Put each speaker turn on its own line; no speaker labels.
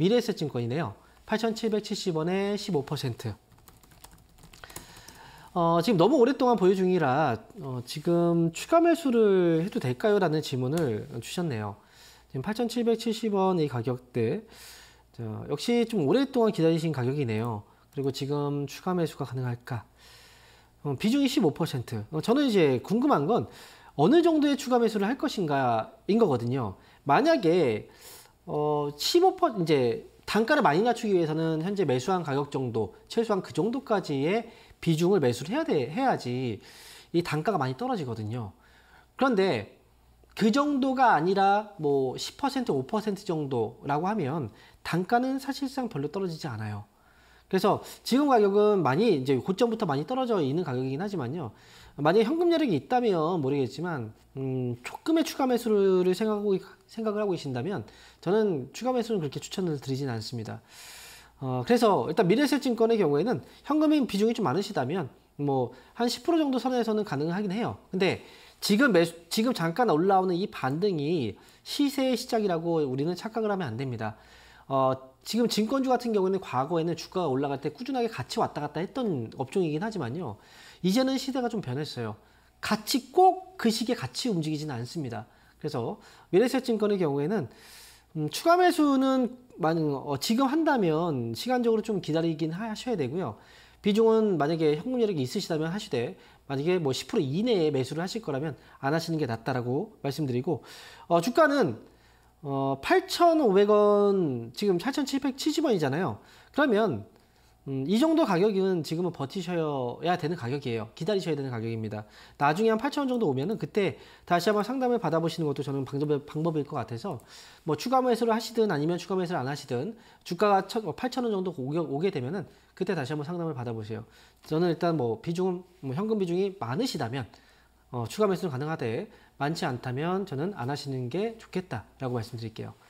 미래에셋증권이네요. 8,770원에 15%. 어, 지금 너무 오랫동안 보유 중이라 어, 지금 추가 매수를 해도 될까요? 라는 질문을 주셨네요. 지금 8,770원 이 가격대 자, 역시 좀 오랫동안 기다리신 가격이네요. 그리고 지금 추가 매수가 가능할까? 어, 비중이 15%. 어, 저는 이제 궁금한 건 어느 정도의 추가 매수를 할 것인가인 거거든요. 만약에 어, 15% 이제 단가를 많이 낮추기 위해서는 현재 매수한 가격 정도, 최소한 그 정도까지의 비중을 매수를 해야 돼, 해야지 이 단가가 많이 떨어지거든요. 그런데 그 정도가 아니라 뭐 10%, 5% 정도라고 하면 단가는 사실상 별로 떨어지지 않아요. 그래서 지금 가격은 많이 이제 고점부터 많이 떨어져 있는 가격이긴 하지만요. 만약에 현금 여력이 있다면 모르겠지만 음, 조금의 추가 매수를 생각하고, 생각을 하고 계신다면 저는 추가 매수는 그렇게 추천을 드리진 않습니다. 어, 그래서 일단 미래에셋증권의 경우에는 현금인 비중이 좀 많으시다면 뭐 한 10% 정도 선에서는 가능하긴 해요. 근데 지금 매수, 지금 잠깐 올라오는 이 반등이 시세의 시작이라고 우리는 착각을 하면 안 됩니다. 어, 지금 증권주 같은 경우는 에 과거에는 주가가 올라갈 때 꾸준하게 같이 왔다 갔다 했던 업종이긴 하지만요. 이제는 시대가 좀 변했어요. 같이 꼭 그 시기에 같이 움직이지는 않습니다. 그래서 미래세 증권의 경우에는 음, 추가 매수는 만, 어, 지금 한다면 시간적으로 좀 기다리긴 하셔야 되고요. 비중은 만약에 현금 여력이 있으시다면 하시되 만약에 뭐 10% 이내에 매수를 하실 거라면 안 하시는 게 낫다라고 말씀드리고 어, 주가는 어, 8,500원 지금 4 7 7 0원이잖아요 그러면 음, 이 정도 가격은 지금은 버티셔야 되는 가격이에요. 기다리셔야 되는 가격입니다. 나중에 한 8,000원 정도 오면은 그때 다시 한번 상담을 받아보시는 것도 저는 방법, 방법일 것 같아서 뭐 추가 매수를 하시든 아니면 추가 매수를 안 하시든 주가가 8,000원 어, 정도 오게, 되면은 그때 다시 한번 상담을 받아보세요. 저는 일단 뭐 비중, 뭐 현금 비중이 많으시다면 어, 추가 매수는 가능하되 많지 않다면 저는 안 하시는 게 좋겠다라고 말씀드릴게요.